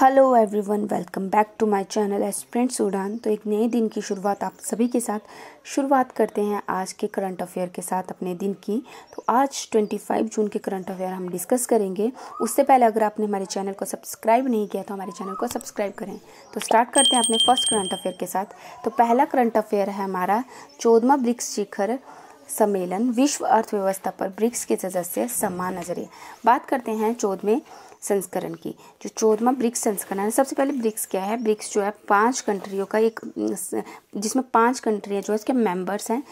hello everyone welcome back to my channel aspirant Sudan तो एक नए दिन की शुरुआत आप सभी के साथ शुरुआत करते हैं आज के करंट अफेयर के साथ अपने दिन की तो आज 25 जून के करंट अफेयर हम डिस्कस करेंगे उससे पहले अगर आपने हमारे चैनल को सब्सक्राइब नहीं किया तो हमारे चैनल को सब्सक्राइब करें तो स्टार्ट करते हैं अपने फर्स्ट करंट अफेयर के साथ तो पहला करंट अफेयर है हमारा चौदवा ब्रिक्स शिखर सम्मेलन विश्व अर्थव्यवस्था पर ब्रिक्स के सदस्य समान नजरिए बात करते हैं चौदहवें संस्करण की जो चौदवा ब्रिक्स संस्करण है सबसे पहले ब्रिक्स क्या है ब्रिक्स जो है पांच कंट्रियों का एक जिसमें पांच कंट्रियाँ जो है उसके मेंबर्स हैं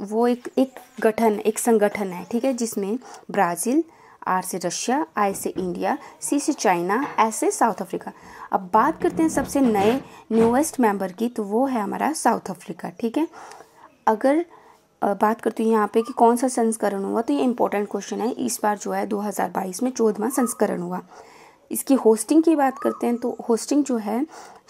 वो एक एक गठन एक संगठन है ठीक है जिसमें ब्राज़ील आर से रशिया आई से इंडिया सी से चाइना एस से साउथ अफ्रीका अब बात करते हैं सबसे नए न्यूएस्ट मेंबर की तो वो है हमारा साउथ अफ्रीका ठीक है अगर बात करती हूँ यहाँ पे कि कौन सा संस्करण हुआ तो ये इम्पोर्टेंट क्वेश्चन है इस बार जो है 2022 में चौदवा संस्करण हुआ इसकी होस्टिंग की बात करते हैं तो होस्टिंग जो है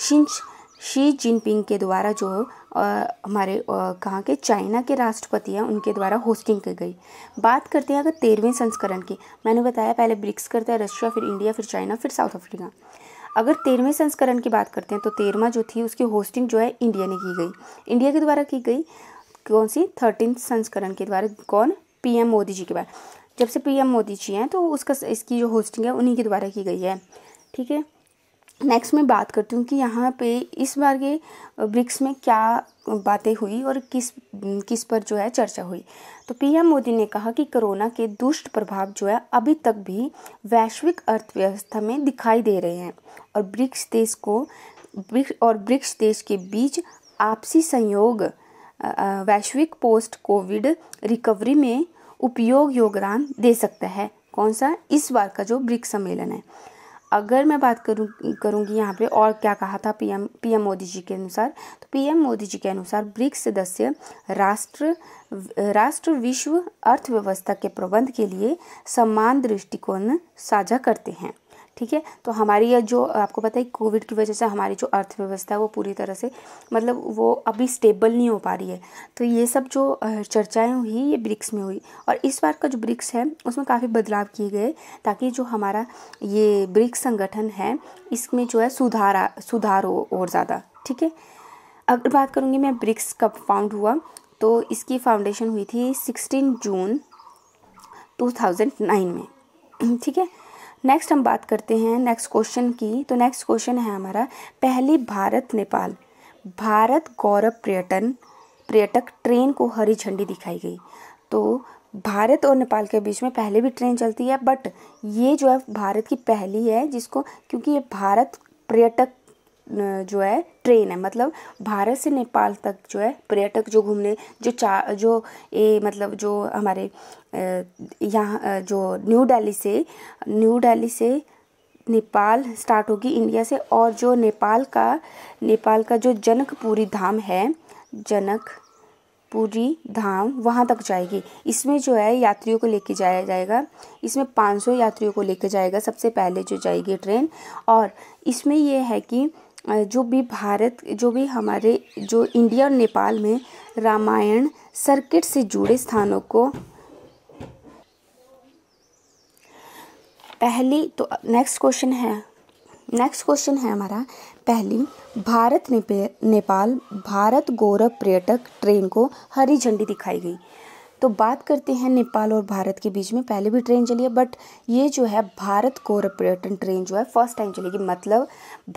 शिंच शी जिनपिंग के द्वारा जो आ, हमारे कहाँ के चाइना के राष्ट्रपति हैं उनके द्वारा होस्टिंग की गई बात करते हैं अगर तेरहवें संस्करण की मैंने बताया पहले ब्रिक्स करते हैं रशिया फिर इंडिया फिर चाइना फिर साउथ अफ्रीका अगर तेरहवें संस्करण की बात करते हैं तो तेरहवा जो थी उसकी होस्टिंग जो है इंडिया ने की गई इंडिया के द्वारा की गई कौन सी थर्टीन संस्करण के द्वारा कौन पीएम मोदी जी के द्वारा जब से पीएम मोदी जी हैं तो उसका इसकी जो होस्टिंग है उन्हीं के द्वारा की गई है ठीक है नेक्स्ट मैं बात करती हूँ कि यहाँ पे इस बार के ब्रिक्स में क्या बातें हुई और किस किस पर जो है चर्चा हुई तो पीएम मोदी ने कहा कि कोरोना के दुष्ट प्रभाव जो है अभी तक भी वैश्विक अर्थव्यवस्था में दिखाई दे रहे हैं और ब्रिक्स देश को ब्रिक्स और ब्रिक्स देश के बीच आपसी सहयोग वैश्विक पोस्ट कोविड रिकवरी में उपयोग योगदान दे सकता है कौन सा इस बार का जो ब्रिक्स सम्मेलन है अगर मैं बात करूँ करूँगी यहाँ पे और क्या कहा था पीएम पीएम मोदी जी के अनुसार तो पीएम मोदी जी के अनुसार ब्रिक्स सदस्य राष्ट्र राष्ट्र विश्व अर्थव्यवस्था के प्रबंध के लिए समान दृष्टिकोण साझा करते हैं ठीक है तो हमारी यह जो आपको पता है कोविड की वजह से हमारी जो अर्थव्यवस्था है वो पूरी तरह से मतलब वो अभी स्टेबल नहीं हो पा रही है तो ये सब जो चर्चाएं हुई ये ब्रिक्स में हुई और इस बार का जो ब्रिक्स है उसमें काफ़ी बदलाव किए गए ताकि जो हमारा ये ब्रिक्स संगठन है इसमें जो है सुधार सुधार हो और ज़्यादा ठीक है अब बात करूँगी मैं ब्रिक्स कब फाउंड हुआ तो इसकी फाउंडेशन हुई थी सिक्सटीन जून टू में ठीक है नेक्स्ट हम बात करते हैं नेक्स्ट क्वेश्चन की तो नेक्स्ट क्वेश्चन है हमारा पहली भारत नेपाल भारत गौरव पर्यटन पर्यटक ट्रेन को हरी झंडी दिखाई गई तो भारत और नेपाल के बीच में पहले भी ट्रेन चलती है बट ये जो है भारत की पहली है जिसको क्योंकि ये भारत पर्यटक जो है ट्रेन है मतलब भारत से नेपाल तक जो है पर्यटक जो घूमने जो चा जो ये मतलब जो हमारे यहाँ जो न्यू दिल्ली से न्यू दिल्ली से नेपाल स्टार्ट होगी इंडिया से और जो नेपाल का नेपाल का जो जनकपुरी धाम है जनक पूरी धाम वहाँ तक जाएगी इसमें जो है यात्रियों को लेके जाया जाएगा इसमें 500 यात्रियों को लेके जाएगा सबसे पहले जो जाएगी ट्रेन और इसमें यह है कि जो भी भारत जो भी हमारे जो इंडिया और नेपाल में रामायण सर्किट से जुड़े स्थानों को पहली तो नेक्स्ट क्वेश्चन है नेक्स्ट क्वेश्चन है हमारा पहली भारत नेपाल भारत गौरव पर्यटक ट्रेन को हरी झंडी दिखाई गई तो बात करते हैं नेपाल और भारत के बीच में पहले भी ट्रेन चली है बट ये जो है भारत पर्यटन ट्रेन जो है फर्स्ट टाइम चलेगी मतलब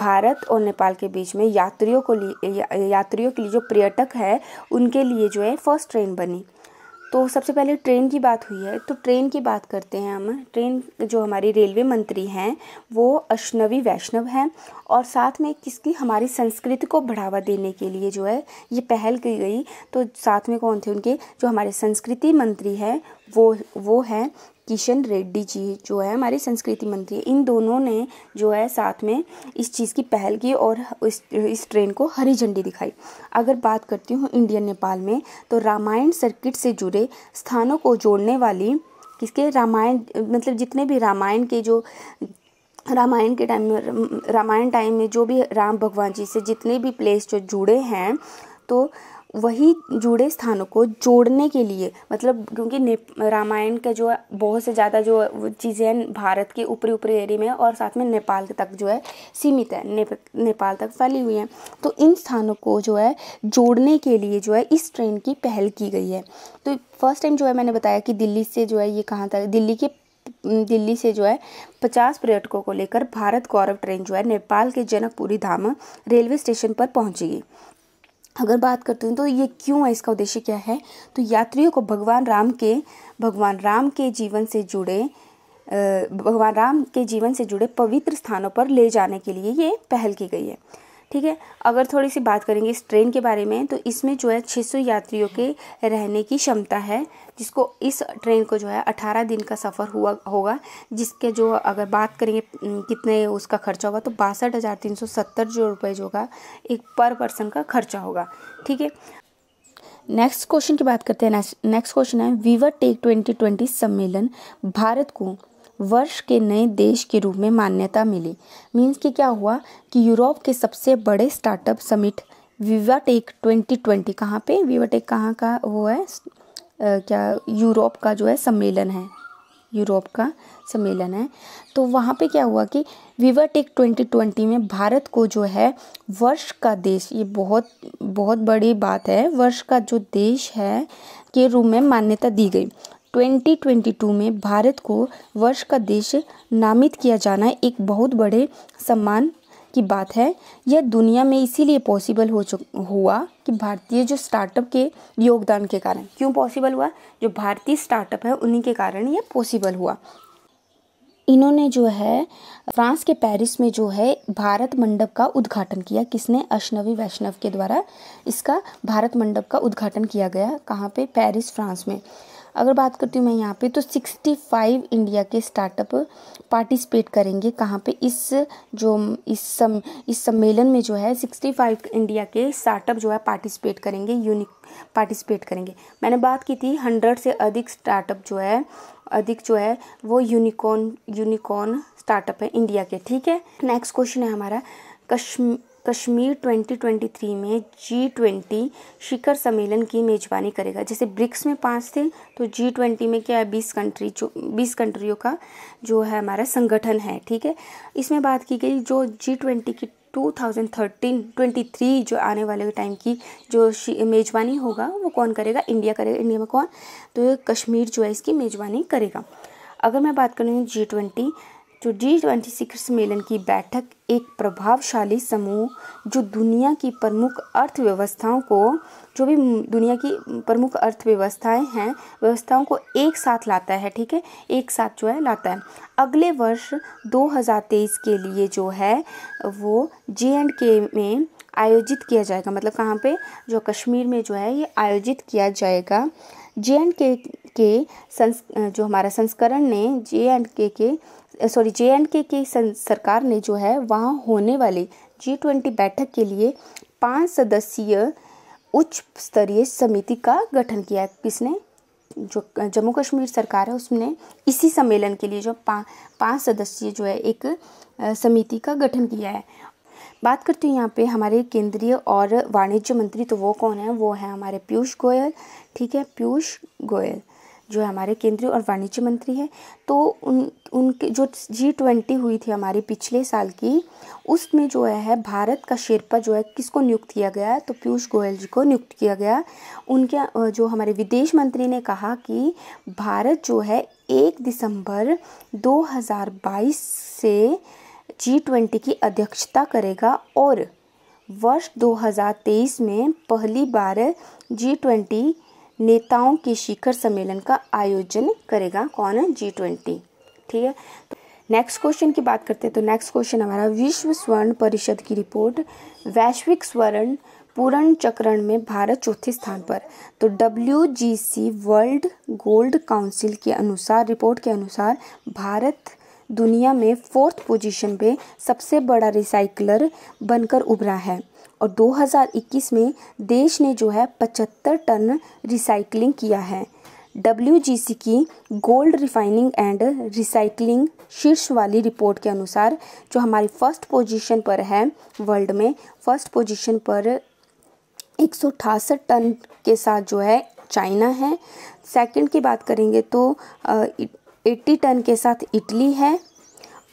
भारत और नेपाल के बीच में यात्रियों को लिए या, यात्रियों के लिए जो पर्यटक है उनके लिए जो है फर्स्ट ट्रेन बनी तो सबसे पहले ट्रेन की बात हुई है तो ट्रेन की बात करते हैं हम ट्रेन जो हमारी रेलवे मंत्री हैं वो अश्नवी वैष्णव हैं और साथ में किसकी हमारी संस्कृति को बढ़ावा देने के लिए जो है ये पहल की गई तो साथ में कौन थे उनके जो हमारे संस्कृति मंत्री हैं वो वो हैं किशन रेड्डी जी जो है हमारे संस्कृति मंत्री इन दोनों ने जो है साथ में इस चीज़ की पहल की और इस इस ट्रेन को हरी झंडी दिखाई अगर बात करती हूँ इंडियन नेपाल में तो रामायण सर्किट से जुड़े स्थानों को जोड़ने वाली किसके रामायण मतलब जितने भी रामायण के जो रामायण के टाइम में रामायण टाइम में जो भी राम भगवान जी से जितने भी प्लेस जो जुड़े हैं तो वही जुड़े स्थानों को जोड़ने के लिए मतलब क्योंकि रामायण का जो है बहुत से ज़्यादा जो चीज़ें हैं भारत के ऊपरी ऊपरी एरिया में और साथ में नेपाल तक जो है सीमित है ने, नेपाल तक फैली हुई हैं तो इन स्थानों को जो है जोड़ने के लिए जो है इस ट्रेन की पहल की गई है तो फर्स्ट टाइम जो है मैंने बताया कि दिल्ली से जो है ये कहाँ तक दिल्ली के दिल्ली से जो है पचास पर्यटकों को लेकर भारत गौरव ट्रेन जो है नेपाल के जनकपुरी धाम रेलवे स्टेशन पर पहुंचेगी अगर बात करते हैं तो ये क्यों है इसका उद्देश्य क्या है तो यात्रियों को भगवान राम के भगवान राम के जीवन से जुड़े भगवान राम के जीवन से जुड़े पवित्र स्थानों पर ले जाने के लिए ये पहल की गई है ठीक है अगर थोड़ी सी बात करेंगे इस ट्रेन के बारे में तो इसमें जो है 600 यात्रियों के रहने की क्षमता है जिसको इस ट्रेन को जो है 18 दिन का सफ़र हुआ होगा जिसके जो अगर बात करेंगे कितने उसका खर्चा होगा तो बासठ हज़ार तीन सौ सत्तर जो रुपये जो होगा एक पर पर्सन का खर्चा होगा ठीक है नेक्स्ट क्वेश्चन की बात करते हैं नेक्स्ट क्वेश्चन है वीवर टेक ट्वेंटी ट्वेंटी सम्मेलन भारत को वर्ष के नए देश के रूप में मान्यता मिली मीन्स कि क्या हुआ कि यूरोप के सबसे बड़े स्टार्टअप समिट विवाटेक 2020 कहाँ विवा विवाटेक कहाँ का वो है क्या यूरोप का जो है सम्मेलन है यूरोप का सम्मेलन है तो वहाँ पे क्या हुआ कि विवाटेक 2020 में भारत को जो है वर्ष का देश ये बहुत बहुत बड़ी बात है वर्ष का जो देश है के रूप में मान्यता दी गई 2022 में भारत को वर्ष का देश नामित किया जाना एक बहुत बड़े सम्मान की बात है यह दुनिया में इसीलिए पॉसिबल हो हुआ कि भारतीय जो स्टार्टअप के योगदान के कारण क्यों पॉसिबल हुआ जो भारतीय स्टार्टअप है उन्हीं के कारण यह पॉसिबल हुआ इन्होंने जो है फ्रांस के पेरिस में जो है भारत मंडप का उद्घाटन किया किसने अश्नवी वैष्णव के द्वारा इसका भारत मंडप का उद्घाटन किया गया कहाँ पे पेरिस फ्रांस में अगर बात करती हूँ मैं यहाँ पे तो 65 इंडिया के स्टार्टअप पार्टिसिपेट करेंगे कहाँ पे इस जो इस सम इस सम्मेलन में जो है 65 इंडिया के स्टार्टअप जो है पार्टिसिपेट करेंगे यूनिक पार्टिसिपेट करेंगे मैंने बात की थी हंड्रेड से अधिक स्टार्टअप जो है अधिक जो है वो यूनिकॉन यूनिकॉन स्टार्टअप है इंडिया के ठीक है नेक्स्ट क्वेश्चन है हमारा कश्मीर कश्मीर 2023 में जी ट्वेंटी शिखर सम्मेलन की मेज़बानी करेगा जैसे ब्रिक्स में पाँच थे तो जी ट्वेंटी में क्या है बीस कंट्री जो बीस कंट्रियों का जो है हमारा संगठन है ठीक है इसमें बात की गई जो जी ट्वेंटी की 2013 23 जो आने वाले टाइम की जो मेज़बानी होगा वो कौन करेगा इंडिया करेगा इंडिया में कौन तो कश्मीर जो है इसकी मेज़बानी करेगा अगर मैं बात करूँ जी ट्वेंटी जो डी ट्वेंटी शिखर सम्मेलन की बैठक एक प्रभावशाली समूह जो दुनिया की प्रमुख अर्थव्यवस्थाओं को जो भी दुनिया की प्रमुख अर्थव्यवस्थाएं हैं व्यवस्थाओं को एक साथ लाता है ठीक है एक साथ जो है लाता है अगले वर्ष 2023 के लिए जो है वो जे एंड के में आयोजित किया जाएगा मतलब कहाँ पे जो कश्मीर में जो है ये आयोजित किया जाएगा जे एंड के के संस जो हमारा संस्करण ने जे एंड के के सॉरी जे एंड के की सरकार ने जो है वहाँ होने वाले जी ट्वेंटी बैठक के लिए पाँच सदस्यीय उच्च स्तरीय समिति का गठन किया है किसने जो जम्मू कश्मीर सरकार है उसने इसी सम्मेलन के लिए जो पा, पाँच सदस्यीय जो है एक समिति का गठन किया है बात करती हूँ यहाँ पे हमारे केंद्रीय और वाणिज्य मंत्री तो वो कौन है वो है हमारे पीयूष गोयल ठीक है पीयूष गोयल जो हमारे केंद्रीय और वाणिज्य मंत्री हैं तो उन उनके जो जी ट्वेंटी हुई थी हमारी पिछले साल की उसमें जो है भारत का शेरपा जो है किसको नियुक्त किया गया तो पीयूष गोयल जी को नियुक्त किया गया उनके जो हमारे विदेश मंत्री ने कहा कि भारत जो है एक दिसंबर 2022 से जी ट्वेंटी की अध्यक्षता करेगा और वर्ष 2023 में पहली बार जी ट्वेंटी नेताओं के शिखर सम्मेलन का आयोजन करेगा कौन है जी ट्वेंटी ठीक है तो नेक्स्ट क्वेश्चन की बात करते हैं तो नेक्स्ट क्वेश्चन हमारा विश्व स्वर्ण परिषद की रिपोर्ट वैश्विक स्वर्ण पूर्ण चक्रण में भारत चौथे स्थान पर तो W G C world gold council के अनुसार रिपोर्ट के अनुसार भारत दुनिया में फोर्थ पोजीशन पे सबसे बड़ा रिसाइकलर बनकर उभरा है और 2021 में देश ने जो है 75 टन रिसाइकलिंग किया है डब्ल्यू की गोल्ड रिफाइनिंग एंड रिसाइकलिंग शीर्ष वाली रिपोर्ट के अनुसार जो हमारी फर्स्ट पोजीशन पर है वर्ल्ड में फर्स्ट पोजीशन पर एक टन के साथ जो है चाइना है सेकंड की बात करेंगे तो एट्टी टन के साथ इटली है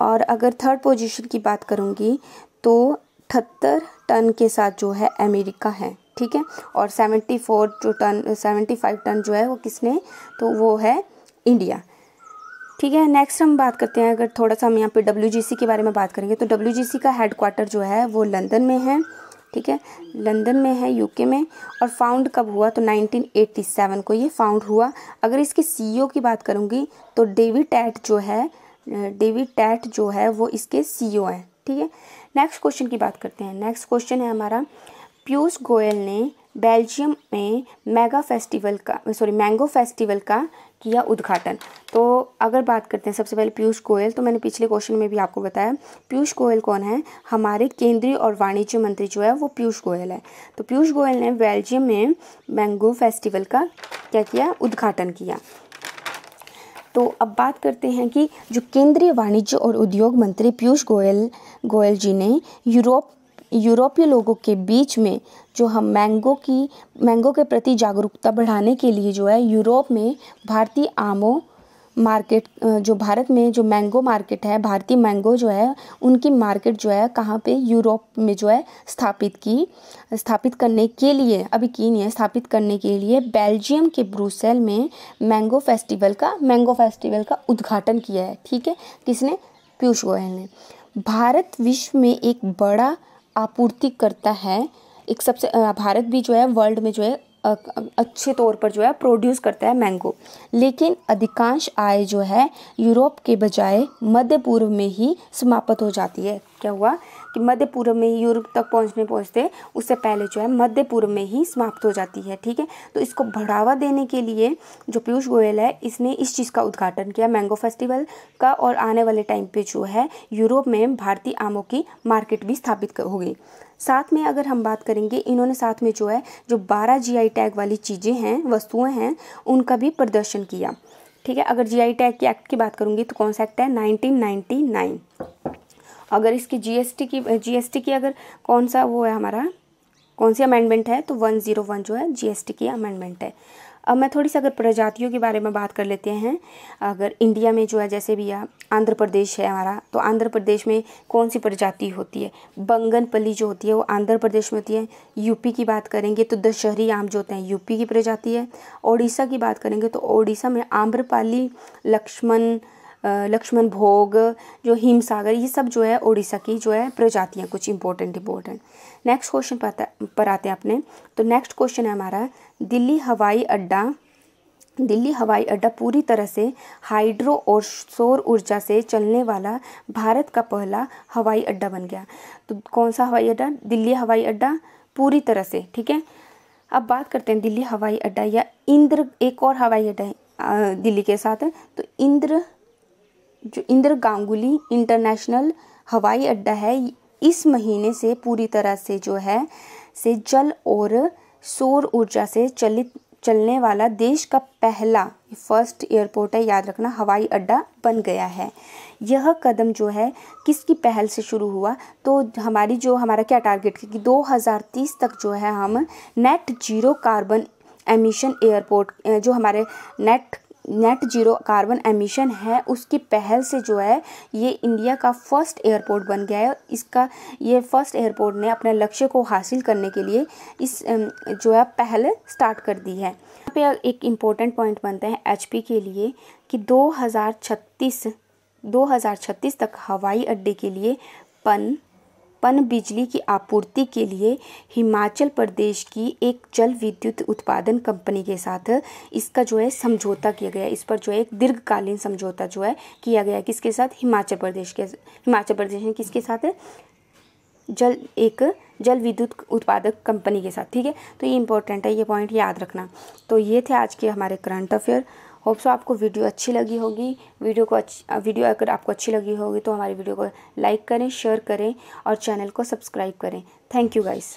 और अगर थर्ड पोजीशन की बात करूँगी तो अठहत्तर टन के साथ जो है अमेरिका है ठीक है और 74 जो टन 75 टन जो है वो किसने तो वो है इंडिया ठीक है नेक्स्ट हम बात करते हैं अगर थोड़ा सा हम यहाँ पे डब्ल्यू के बारे में बात करेंगे तो डब्ल्यू का हेड क्वार्टर जो है वो लंदन में है ठीक है लंदन में है यूके में और फाउंड कब हुआ तो 1987 को ये फाउंड हुआ अगर इसके सीईओ e की बात करूँगी तो डेविड टैट जो है डेविड टैट जो है वो इसके सीईओ e हैं ठीक है नेक्स्ट क्वेश्चन की बात करते हैं नेक्स्ट क्वेश्चन है हमारा पीयूष गोयल ने बेल्जियम में मेगा फेस्टिवल का सॉरी मैंगो फेस्टिवल का किया उद्घाटन तो अगर बात करते हैं सबसे पहले पीयूष गोयल तो मैंने पिछले क्वेश्चन में भी आपको बताया पीयूष गोयल कौन है हमारे केंद्रीय और वाणिज्य मंत्री जो है वो पीयूष गोयल है तो पीयूष गोयल ने बेल्जियम में मैंगो फेस्टिवल का क्या किया उद्घाटन किया तो अब बात करते हैं कि जो केंद्रीय वाणिज्य और उद्योग मंत्री पीयूष गोयल गोयल जी ने यूरोप यूरोपीय लोगों के बीच में जो हम मैंगो की मैंगो के प्रति जागरूकता बढ़ाने के लिए जो है यूरोप में भारतीय आमों मार्केट जो भारत में जो मैंगो मार्केट है भारतीय मैंगो जो है उनकी मार्केट जो है कहाँ पे यूरोप में जो है स्थापित की स्थापित करने के लिए अभी की नहीं है स्थापित करने के लिए बेल्जियम के ब्रूसेल में मैंगो फेस्टिवल का मैंगो फेस्टिवल का उद्घाटन किया है ठीक है किसने पीयूष गोयल ने भारत विश्व में एक बड़ा आपूर्ति करता है एक सबसे भारत भी जो है वर्ल्ड में जो है अच्छे तौर पर जो है प्रोड्यूस करता है मैंगो लेकिन अधिकांश आय जो है यूरोप के बजाय मध्य पूर्व में ही समाप्त हो जाती है क्या हुआ कि मध्य पूर्व में ही यूरोप तक पहुंचने पहुंचते उससे पहले जो है मध्य पूर्व में ही समाप्त हो जाती है ठीक है तो इसको बढ़ावा देने के लिए जो पीयूष गोयल है इसने इस चीज़ का उद्घाटन किया मैंगो फेस्टिवल का और आने वाले टाइम पे जो है यूरोप में भारतीय आमों की मार्केट भी स्थापित होगी साथ में अगर हम बात करेंगे इन्होंने साथ में जो है जो 12 जीआई टैग वाली चीज़ें हैं वस्तुएं हैं उनका भी प्रदर्शन किया ठीक है अगर जीआई टैग के एक्ट की बात करूँगी तो कौन सा एक्ट है 1999 अगर इसकी जीएसटी की जीएसटी की अगर कौन सा वो है हमारा कौन सी अमेंडमेंट है तो वन जीरो वन जो है जीएसटी की अमेंडमेंट है अब मैं थोड़ी सी अगर प्रजातियों के बारे में बात कर लेते हैं अगर इंडिया में जो है जैसे या आंध्र प्रदेश है हमारा तो आंध्र प्रदेश में कौन सी प्रजाति होती है बंगनपल्ली जो होती है वो आंध्र प्रदेश में होती है यूपी की बात करेंगे तो दशहरी आम जो होते हैं यूपी की प्रजाति है ओडिशा की बात करेंगे तो ओडिशा में आम्रपाली लक्ष्मण लक्ष्मण भोग जो हिमसागर ये सब जो है ओडिशा की जो है प्रजातियाँ कुछ इंपॉर्टेंट इंपॉर्टेंट नेक्स्ट क्वेश्चन पर आते हैं अपने तो नेक्स्ट क्वेश्चन है हमारा दिल्ली हवाई अड्डा दिल्ली हवाई अड्डा पूरी तरह से हाइड्रो और सौर ऊर्जा से चलने वाला भारत का पहला हवाई अड्डा बन गया तो कौन सा हवाई अड्डा दिल्ली हवाई अड्डा पूरी तरह से ठीक है अब बात करते हैं दिल्ली हवाई अड्डा या इंद्र एक और हवाई अड्डा है दिल्ली के साथ है तो इंद्र जो इंद्र गांगुली इंटरनेशनल हवाई अड्डा है इस महीने से पूरी तरह से जो है से जल और सौर ऊर्जा से चलित चलने वाला देश का पहला फर्स्ट एयरपोर्ट है याद रखना हवाई अड्डा बन गया है यह कदम जो है किसकी पहल से शुरू हुआ तो हमारी जो हमारा क्या टारगेट है कि 2030 तक जो है हम net zero carbon emission airport जो हमारे net net zero carbon emission है उसकी पहल से जो है ये इंडिया का फर्स्ट एयरपोर्ट बन गया है इसका ये फर्स्ट एयरपोर्ट ने अपने लक्ष्य को हासिल करने के लिए इस जो है पहल स्टार्ट कर दी है यहाँ पे एक इम्पोर्टेंट पॉइंट बनता है एच के लिए कि 2036 2036 तक हवाई अड्डे के लिए पन पन बिजली की आपूर्ति के लिए हिमाचल प्रदेश की एक जल विद्युत उत्पादन कंपनी के साथ इसका जो है समझौता किया गया इस पर जो है एक दीर्घकालीन समझौता जो है किया गया किसके साथ हिमाचल प्रदेश के हिमाचल प्रदेश में किसके साथ जल एक जल विद्युत उत्पादक कंपनी के साथ ठीक है तो ये इंपॉर्टेंट है ये पॉइंट याद रखना तो ये थे आज के हमारे करंट अफेयर होप सो आपको वीडियो अच्छी लगी होगी वीडियो को अच्छी वीडियो अगर आपको अच्छी लगी होगी तो हमारी वीडियो को लाइक करें शेयर करें और चैनल को सब्सक्राइब करें थैंक यू गाइस